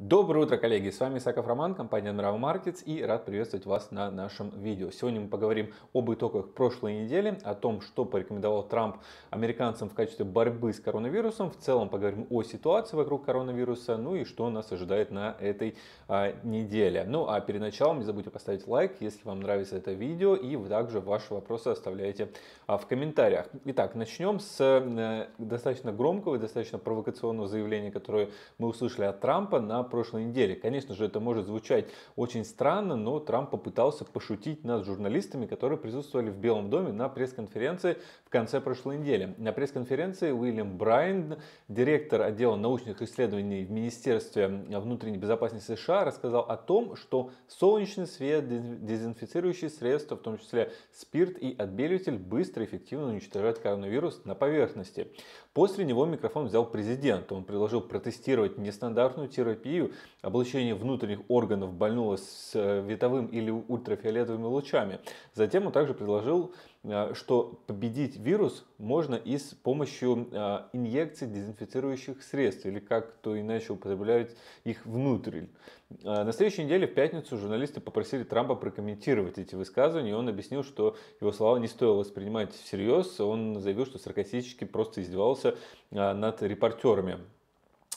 Доброе утро, коллеги! С вами Саков Роман, компания Nravo Markets и рад приветствовать вас на нашем видео. Сегодня мы поговорим об итогах прошлой недели, о том, что порекомендовал Трамп американцам в качестве борьбы с коронавирусом. В целом поговорим о ситуации вокруг коронавируса, ну и что нас ожидает на этой а, неделе. Ну а перед началом не забудьте поставить лайк, если вам нравится это видео и вы также ваши вопросы оставляете а, в комментариях. Итак, начнем с а, достаточно громкого и достаточно провокационного заявления, которое мы услышали от Трампа на прошлой неделе. Конечно же, это может звучать очень странно, но Трамп попытался пошутить над журналистами, которые присутствовали в Белом доме на пресс-конференции в конце прошлой недели. На пресс-конференции Уильям Брайан, директор отдела научных исследований в Министерстве внутренней безопасности США, рассказал о том, что солнечный свет, дезинфицирующие средства, в том числе спирт и отбеливатель, быстро и эффективно уничтожают коронавирус на поверхности. После него микрофон взял президент. Он предложил протестировать нестандартную терапию аллергию, облучение внутренних органов больного с световым э, или ультрафиолетовыми лучами. Затем он также предложил, э, что победить вирус можно и с помощью э, инъекций дезинфицирующих средств, или как-то иначе употреблять их внутрь. На следующей неделе, в пятницу, журналисты попросили Трампа прокомментировать эти высказывания, и он объяснил, что его слова не стоило воспринимать всерьез. Он заявил, что саркастически просто издевался над репортерами.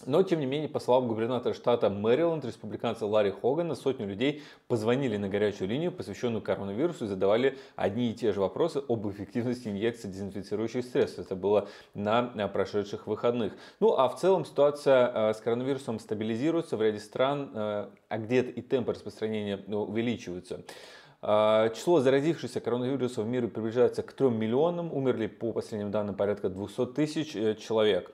Но, тем не менее, по словам губернатора штата Мэриленд, республиканца Ларри Хогана, сотню людей позвонили на горячую линию, посвященную коронавирусу, и задавали одни и те же вопросы об эффективности инъекции дезинфицирующих средств. Это было на э, прошедших выходных. Ну, а в целом ситуация э, с коронавирусом стабилизируется в ряде стран, э, а где-то и темпы распространения ну, увеличиваются. Число заразившихся коронавирусом в мире приближается к 3 миллионам, умерли по последним данным порядка 200 тысяч человек.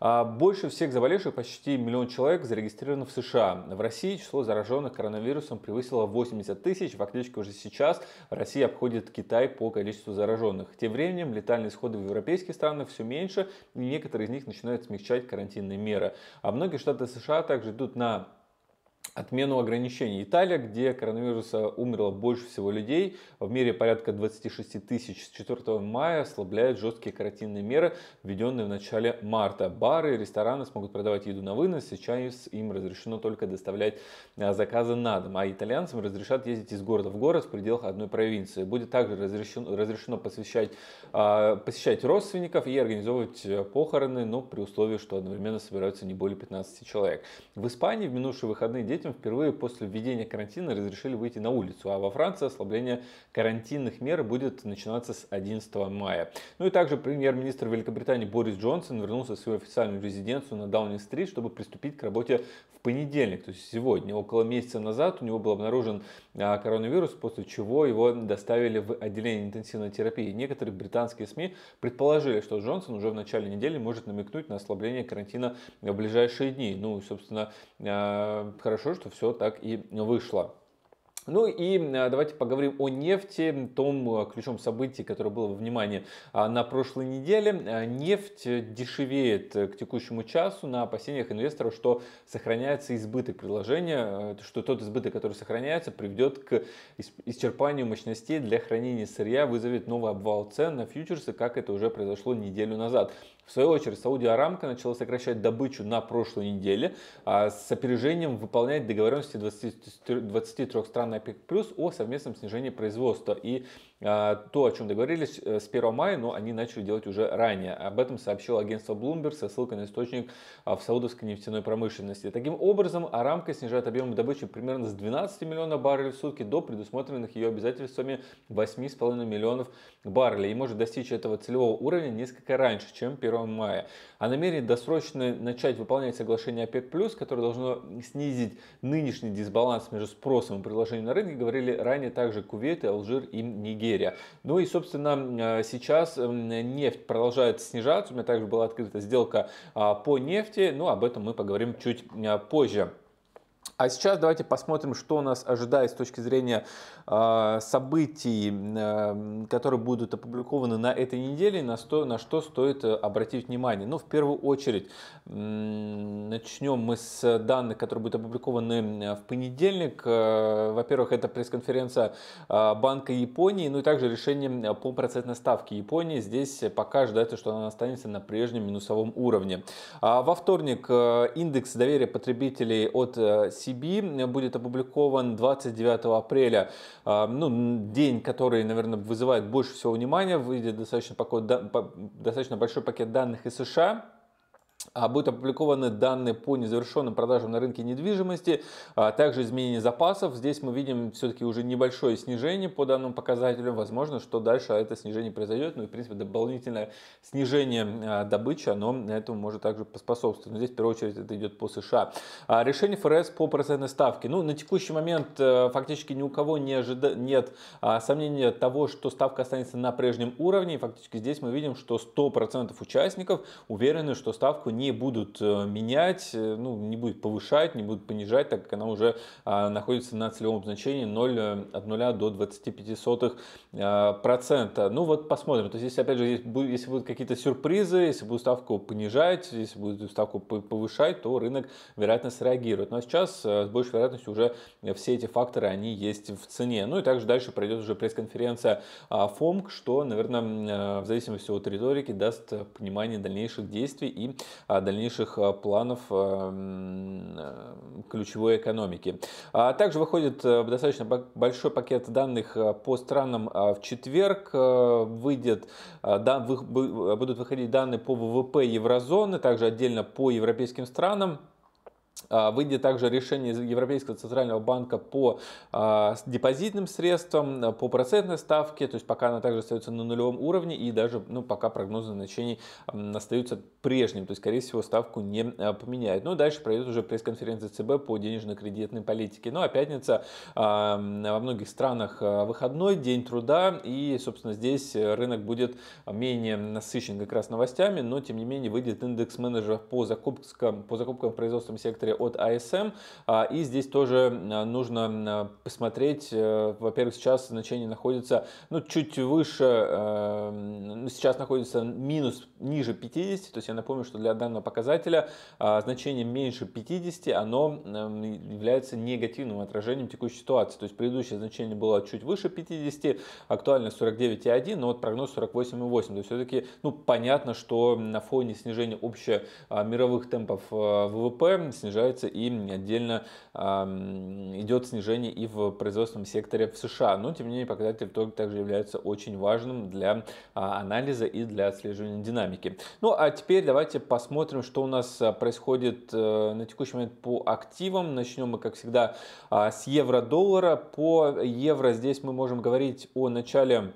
А, больше всех заболевших, почти миллион человек, зарегистрировано в США. В России число зараженных коронавирусом превысило 80 тысяч. В отключке уже сейчас Россия обходит Китай по количеству зараженных. Тем временем летальные исходы в европейских странах все меньше, и некоторые из них начинают смягчать карантинные меры. А многие штаты США также идут на отмену ограничений. Италия, где коронавируса умерло больше всего людей, в мире порядка 26 тысяч с 4 мая ослабляет жесткие карантинные меры, введенные в начале марта. Бары и рестораны смогут продавать еду на вынос, сейчас им разрешено только доставлять а, заказы на дом, а итальянцам разрешат ездить из города в город в пределах одной провинции. Будет также разрешено, разрешено посвящать, а, посещать родственников и организовывать э, похороны, но при условии, что одновременно собираются не более 15 человек. В Испании в минувшие выходные дети детям впервые после введения карантина разрешили выйти на улицу, а во Франции ослабление карантинных мер будет начинаться с 11 мая. Ну и также премьер-министр Великобритании Борис Джонсон вернулся в свою официальную резиденцию на Даунинг-стрит, чтобы приступить к работе в понедельник, то есть сегодня. Около месяца назад у него был обнаружен а, коронавирус, после чего его доставили в отделение интенсивной терапии. Некоторые британские СМИ предположили, что Джонсон уже в начале недели может намекнуть на ослабление карантина в ближайшие дни. Ну, и, собственно, а, хорошо, что все так и вышло. Ну и э, давайте поговорим о нефти, том э, ключом событий, которое было в внимании а, на прошлой неделе. Э, нефть дешевеет к текущему часу на опасениях инвесторов, что сохраняется избыток предложения, что тот избыток, который сохраняется, приведет к исчерпанию мощностей для хранения сырья, вызовет новый обвал цен на фьючерсы, как это уже произошло неделю назад. В свою очередь, Саудия Арамко начала сокращать добычу на прошлой неделе а, с опережением выполнять договоренности 20, 23 стран ОПЕК+, о совместном снижении производства. И а, то, о чем договорились э, с 1 мая, но они начали делать уже ранее. Об этом сообщил агентство Bloomberg со ссылкой на источник а, в саудовской нефтяной промышленности. Таким образом, Арамка снижает объем добычи примерно с 12 миллионов баррелей в сутки до предусмотренных ее обязательствами 8,5 миллионов баррелей и может достичь этого целевого уровня несколько раньше, чем 1 мая о намерении досрочно начать выполнять соглашение ОПЕК+, которое должно снизить нынешний дисбаланс между спросом и предложением на рынке, говорили ранее также Кувейт, Алжир и Нигерия. Ну и, собственно, э, сейчас э, нефть продолжает снижаться. У меня также была открыта сделка а, по нефти, но ну, об этом мы поговорим чуть э, позже. А сейчас давайте посмотрим, что нас ожидает с точки зрения э, событий, э, которые будут опубликованы на этой неделе, на, сто, на что стоит э, обратить внимание. Ну, в первую очередь, э, начнем мы с данных, которые будут опубликованы э, в понедельник. Э, во-первых, это пресс-конференция э, Банка Японии, ну и также решение по процентной ставке Японии. Здесь пока ожидается, что она останется на прежнем минусовом уровне. А во вторник э, индекс доверия потребителей от э, CB э, будет опубликован 29 апреля. А, ну, день, который, наверное, вызывает больше всего внимания. Выйдет достаточно, достаточно большой пакет данных из США а, будут опубликованы данные по незавершенным продажам на рынке недвижимости, а также изменение запасов. Здесь мы видим все-таки уже небольшое снижение по данным показателям. Возможно, что дальше это снижение произойдет. Ну и, в принципе, дополнительное снижение а, добычи, оно этому может также поспособствовать. Но здесь, в первую очередь, это идет по США. А, решение ФРС по процентной ставке. Ну, на текущий момент э, фактически ни у кого не ожида... нет сомнения того, что ставка останется на прежнем уровне. И фактически здесь мы видим, что 100% участников уверены, что ставка ставку не будут э, менять, э, ну, не будет повышать, не будут понижать, так как она уже а, находится на целевом значении 0, э, от 0 до 25 сотых процента. Ну вот посмотрим. То есть, если, опять же, если будут какие-то сюрпризы, если будут ставку понижать, если будут ставку повышать, то рынок, вероятно, среагирует. Но ну, а сейчас с большей вероятностью уже все эти факторы, они есть в цене. Ну и также дальше пройдет уже пресс-конференция а, ФОМК, что, наверное, в зависимости от риторики даст понимание дальнейших действий и а, дальнейших а, планов а, э, ключевой экономики. Также выходит э, достаточно большой пакет данных по странам в четверг. Э, выйдет, да, будут выходить данные по ВВП еврозоны, также отдельно по европейским странам. А, выйдет также решение Европейского центрального банка по а, депозитным средствам, по процентной ставке, то есть пока она также остается на нулевом уровне и даже ну, пока прогнозы значений остаются прежним, то есть, скорее всего, ставку не а, поменяют. Ну, дальше пройдет уже пресс-конференция ЦБ по денежно-кредитной политике. Ну, а пятница во многих странах выходной, день труда, и, собственно, здесь рынок будет менее насыщен как раз новостями, но, тем не менее, выйдет индекс менеджеров по закупкам, по закупкам в производственном секторе от ASM. А а, и здесь тоже нужно посмотреть, э, во-первых, сейчас значение находится ну, чуть выше э, ну, сейчас находится минус ниже 50, то есть я напомню, что для данного показателя а, значение меньше 50, оно является негативным отражением текущей ситуации. То есть предыдущее значение было чуть выше 50, актуально 49,1, но вот прогноз 48,8. То есть все-таки ну, понятно, что на фоне снижения общемировых а, темпов а, ВВП снижается и отдельно идет снижение и в производственном секторе в США. Но тем не менее показатель также является очень важным для анализа анализа и для отслеживания динамики. Ну а теперь давайте посмотрим, что у нас э, происходит э, на текущий момент по активам. Начнем мы, как всегда, а, с евро-доллара. По евро здесь мы можем говорить о начале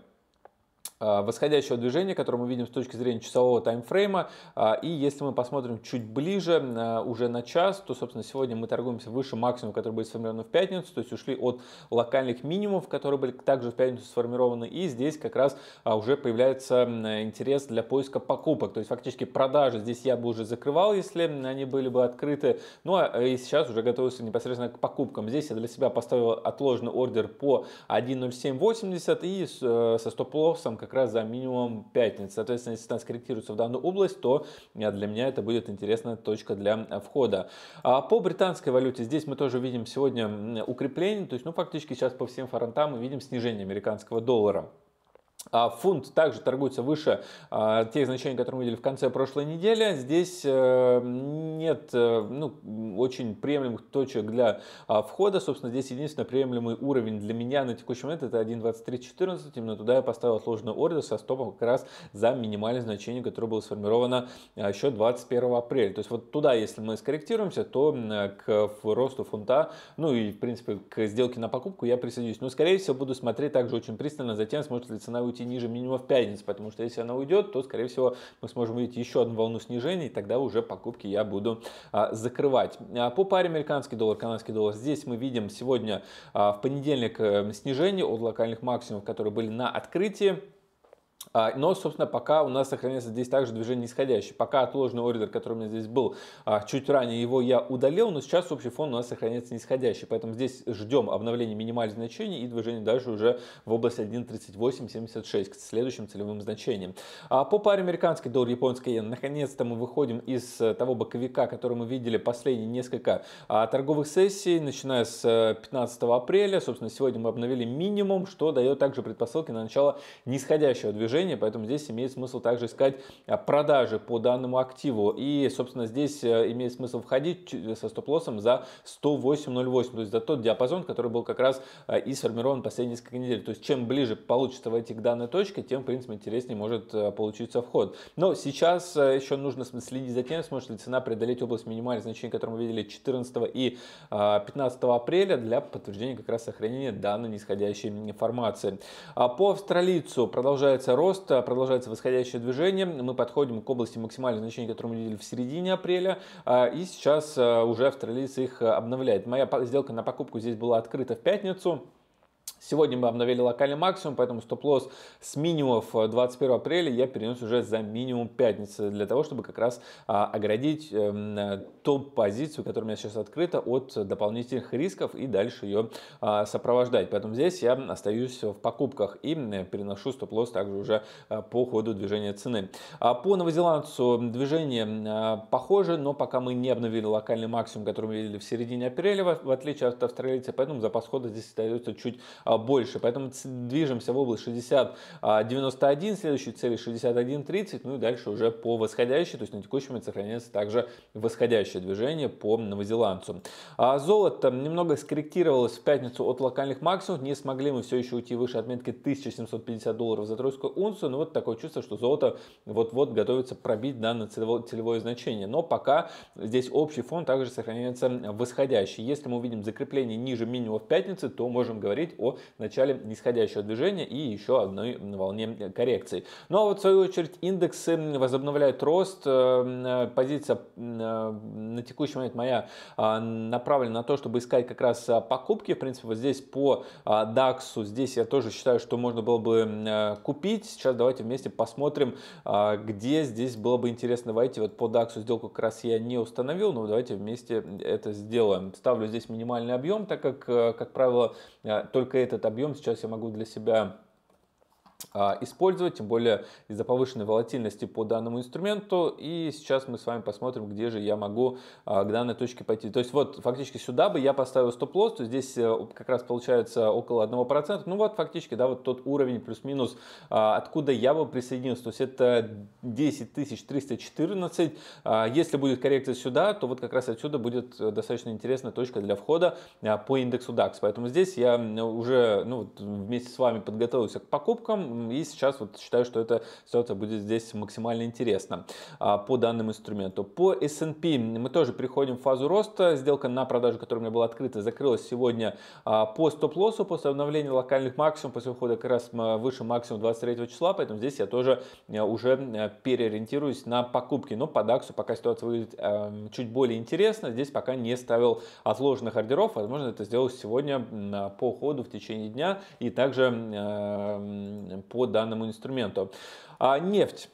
а, восходящего движения, которое мы видим с точки зрения часового таймфрейма. А, и если мы посмотрим чуть ближе, а, уже на час, то, собственно, сегодня мы торгуемся выше максимума, который будет сформирован в пятницу, то есть ушли от локальных минимумов, которые были также в пятницу сформированы, и здесь как раз уже появляется интерес для поиска покупок, то есть фактически продажи здесь я бы уже закрывал, если они были бы открыты, ну а и сейчас уже готовился непосредственно к покупкам. Здесь я для себя поставил отложенный ордер по 1.0780 и э, со стоп-лоссом как как раз за минимум пятниц. Соответственно, если цена скорректируется в данную область, то э, для меня это будет интересная точка для э, входа. А по британской валюте здесь мы тоже видим сегодня укрепление, то есть ну, фактически сейчас по всем фронтам мы видим снижение американского доллара. А фунт также торгуется выше а, тех значений, которые мы видели в конце прошлой недели. Здесь э, нет э, ну, очень приемлемых точек для а, входа. Собственно, здесь единственный приемлемый уровень для меня на текущий момент это 1.2314. Именно туда я поставил сложную ордер со стопом как раз за минимальное значение, которое было сформировано еще 21 апреля. То есть вот туда, если мы скорректируемся, то к росту фунта, ну и в принципе к сделке на покупку я присоединюсь. Но скорее всего буду смотреть также очень пристально за тем, сможет ли цена уйти ниже минимума в пятницу, потому что если она уйдет, то, скорее всего, мы сможем увидеть еще одну волну снижений, и тогда уже покупки я буду а, закрывать. А по паре американский доллар, канадский доллар, здесь мы видим сегодня а, в понедельник э, снижение от локальных максимумов, которые были на открытии. А, но, собственно, пока у нас сохраняется здесь также движение нисходящее. Пока отложенный ордер, который у меня здесь был а, чуть ранее, его я удалил, но сейчас общий фон у нас сохраняется нисходящий. Поэтому здесь ждем обновления минимальных значений и движение дальше уже в область 1.3876 к следующим целевым значениям. А по паре американский доллар японской иены, наконец-то мы выходим из э, того боковика, который мы видели последние несколько торговых сессий, начиная с 15 э, апреля. Собственно, сегодня мы обновили минимум, что дает также предпосылки на начало нисходящего движения движения, поэтому здесь имеет смысл также искать а, продажи по данному активу. И, собственно, здесь э, имеет смысл входить э, со стоп-лоссом за 108.08, то есть за тот диапазон, который был как раз э, и сформирован последние несколько недель. То есть чем ближе получится войти к данной точке, тем, в принципе, интереснее может получиться вход. Но сейчас еще нужно следить за тем, сможет ли цена преодолеть область минимальных значений, которые мы видели 14 и 15 а, апреля для подтверждения как раз сохранения данной нисходящей информации. А по австралийцу продолжается роста, продолжается восходящее движение. Мы подходим к области максимальных значений, которые мы видели в середине апреля. А, и сейчас а, уже австралийцы их обновляют. Моя сделка на покупку здесь была открыта в пятницу. Сегодня мы обновили локальный максимум, поэтому стоп-лосс с минимумов 21 э, апреля я перенес уже за минимум пятницы, для того, чтобы как раз а, оградить а, эм, э, топ-позицию, которая у меня сейчас открыта, от дополнительных рисков и дальше ее а, сопровождать. Поэтому здесь я остаюсь в покупках и переношу стоп-лосс также уже а, по ходу движения цены. А по новозеландцу движение а, похоже, но пока мы не обновили локальный максимум, который мы видели в середине апреля, в, в отличие от австралийца, поэтому запас хода здесь остается чуть а, больше. Поэтому движемся в область 60-91, следующей цели 61-30, ну и дальше уже по восходящей, то есть на текущем момент сохраняется также восходящее движение по новозеландцу. А золото немного скорректировалось в пятницу от локальных максимумов, не смогли мы все еще уйти выше отметки 1750 долларов за тройскую унцию, но ну, вот такое чувство, что золото вот-вот готовится пробить данное целевое значение. Но пока здесь общий фон также сохраняется восходящий. Если мы увидим закрепление ниже минимума в пятнице, то можем говорить о начале нисходящего движения и еще одной волне коррекции. Ну а вот в свою очередь индексы возобновляют рост. Э, позиция э, на текущий момент моя а, направлена на то, чтобы искать как раз а, покупки. В принципе, вот здесь по а, DAX, здесь я тоже считаю, что можно было бы э, купить. Сейчас давайте вместе посмотрим, где здесь было бы интересно войти. Вот по DAX сделку как раз я не установил, но давайте вместе это сделаем. Ставлю здесь минимальный объем, так как, как правило, только это этот объем сейчас я могу для себя а, использовать, тем более из-за повышенной волатильности по данному инструменту. И сейчас мы с вами посмотрим, где же я могу а, к данной точке пойти. То есть вот фактически сюда бы я поставил стоп-лосс, то здесь э, как раз получается около 1%. Ну вот фактически, да, вот тот уровень плюс-минус, а, откуда я бы присоединился. То есть это 10 314. Если будет коррекция сюда, то вот как раз отсюда будет э, достаточно интересная точка для входа по индексу DAX. Поэтому здесь я уже ну, вместе с вами подготовился к покупкам и сейчас вот считаю, что эта ситуация будет здесь максимально интересна а, по данному инструменту. По S&P мы тоже приходим в фазу роста. Сделка на продажу, которая у меня была открыта, закрылась сегодня а, по стоп-лоссу, после обновления локальных максимум, после ухода как раз выше максимум 23 числа. Поэтому здесь я тоже э, уже э, переориентируюсь на покупки. Но по DAX пока ситуация выглядит э, чуть более интересно. Здесь пока не ставил отложенных ордеров. Возможно, это сделаю сегодня по ходу в течение дня. И также данным по данному инструменту. А нефть.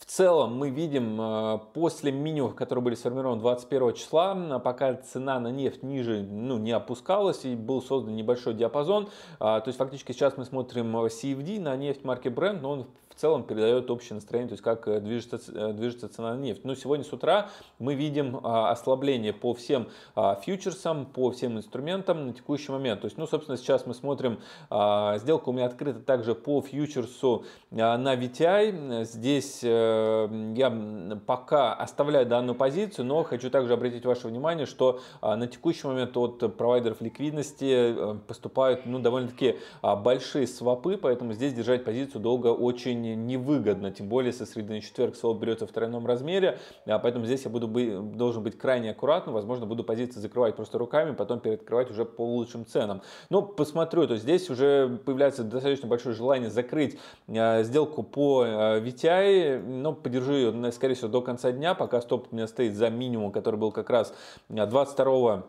В целом мы видим а, после минимумов, которое были сформированы 21 числа, а, пока цена на нефть ниже ну, не опускалась и был создан небольшой диапазон. А, то есть фактически сейчас мы смотрим CFD на нефть марки Brent, но он в целом передает общее настроение, то есть как э, движется, э, движется цена на нефть. Но сегодня с утра мы видим а, ослабление по всем а, фьючерсам, по всем инструментам на текущий момент. То есть, ну, собственно, сейчас мы смотрим, а, сделка у меня открыта также по фьючерсу на VTI. Здесь э, я пока оставляю данную позицию, но хочу также обратить ваше внимание, что на текущий момент от провайдеров ликвидности поступают ну, довольно-таки большие свопы, поэтому здесь держать позицию долго очень не, невыгодно, тем более со среды на четверг слово берется в тройном размере, а поэтому здесь я буду быть, должен быть крайне аккуратным, возможно, буду позиции закрывать просто руками, потом переоткрывать уже по лучшим ценам. Но посмотрю, то здесь уже появляется достаточно большое желание закрыть а, сделку по VTI, а, но подержу ее, скорее всего, до конца дня, пока стоп у меня стоит за минимум, который был как раз 22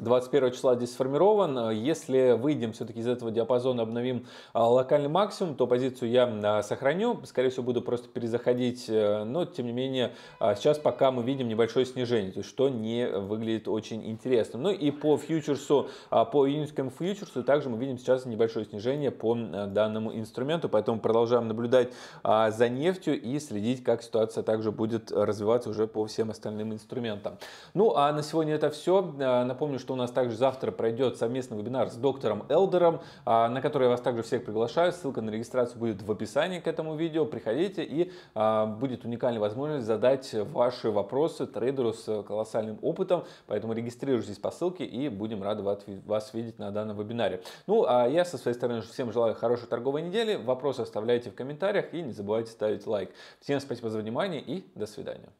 21 числа здесь сформирован. Если выйдем все-таки из этого диапазона, обновим а, локальный максимум, то позицию я а, сохраню. Скорее всего, буду просто перезаходить. Э, но, тем не менее, а, сейчас пока мы видим небольшое снижение, то есть, что не выглядит очень интересным. Ну и по фьючерсу, по июньскому фьючерсу также мы видим сейчас небольшое снижение по данному инструменту. Поэтому продолжаем наблюдать за нефтью и следить, как ситуация также будет развиваться уже по всем остальным инструментам. Ну а на сегодня это все. Напомню, что у нас также завтра пройдет совместный вебинар с доктором Элдером, а, на который я вас также всех приглашаю. Ссылка на регистрацию будет в описании к этому видео. Приходите и а, будет уникальная возможность задать ваши вопросы трейдеру с колоссальным опытом. Поэтому регистрируйтесь по ссылке и будем рады вас видеть на данном вебинаре. Ну, а я со своей стороны всем желаю хорошей торговой недели. Вопросы оставляйте в комментариях и не забывайте ставить лайк. Всем спасибо за внимание и до свидания.